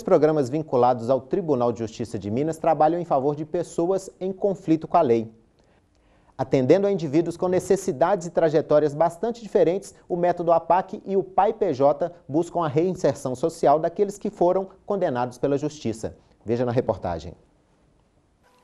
Os programas vinculados ao Tribunal de Justiça de Minas trabalham em favor de pessoas em conflito com a lei. Atendendo a indivíduos com necessidades e trajetórias bastante diferentes, o método APAC e o Pai PJ buscam a reinserção social daqueles que foram condenados pela Justiça. Veja na reportagem.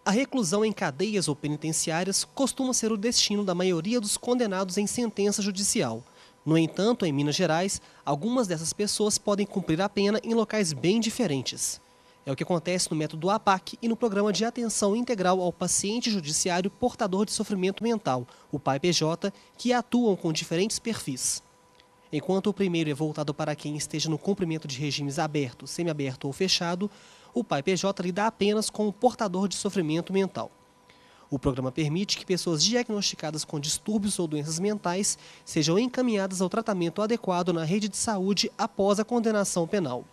A reclusão em cadeias ou penitenciárias costuma ser o destino da maioria dos condenados em sentença judicial. No entanto, em Minas Gerais, algumas dessas pessoas podem cumprir a pena em locais bem diferentes. É o que acontece no método APAC e no Programa de Atenção Integral ao Paciente Judiciário Portador de Sofrimento Mental, o PAI-PJ, que atuam com diferentes perfis. Enquanto o primeiro é voltado para quem esteja no cumprimento de regimes aberto, semiaberto ou fechado, o PAI-PJ lida apenas com o portador de sofrimento mental. O programa permite que pessoas diagnosticadas com distúrbios ou doenças mentais sejam encaminhadas ao tratamento adequado na rede de saúde após a condenação penal.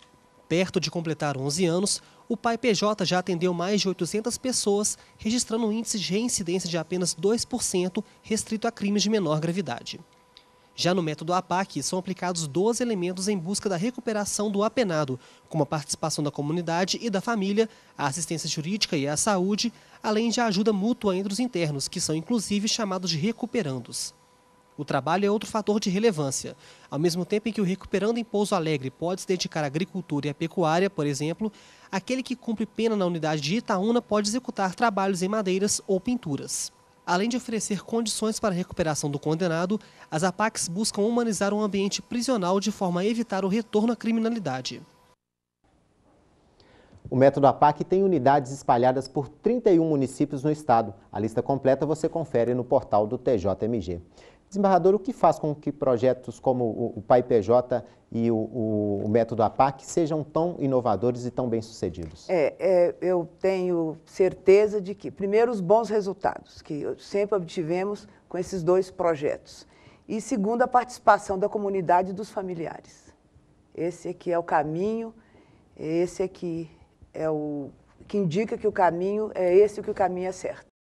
Perto de completar 11 anos, o Pai PJ já atendeu mais de 800 pessoas, registrando um índice de reincidência de apenas 2%, restrito a crimes de menor gravidade. Já no método APAC, são aplicados 12 elementos em busca da recuperação do apenado, como a participação da comunidade e da família, a assistência jurídica e a saúde, além de ajuda mútua entre os internos, que são inclusive chamados de recuperandos. O trabalho é outro fator de relevância. Ao mesmo tempo em que o recuperando em Pouso Alegre pode se dedicar à agricultura e à pecuária, por exemplo, aquele que cumpre pena na unidade de Itaúna pode executar trabalhos em madeiras ou pinturas. Além de oferecer condições para a recuperação do condenado, as APACs buscam humanizar o um ambiente prisional de forma a evitar o retorno à criminalidade. O método APAC tem unidades espalhadas por 31 municípios no estado. A lista completa você confere no portal do TJMG. Desembargador, o que faz com que projetos como o, Pai PJ e o, o, o, método APAC sejam tão inovadores e tão bem-sucedidos? É, é, eu tenho certeza de que, primeiro, os bons resultados que sempre obtivemos com esses dois projetos. E segundo, a participação da comunidade e dos familiares. Esse aqui é, é o caminho, esse aqui é é o que indica que o caminho é esse, que o caminho é certo.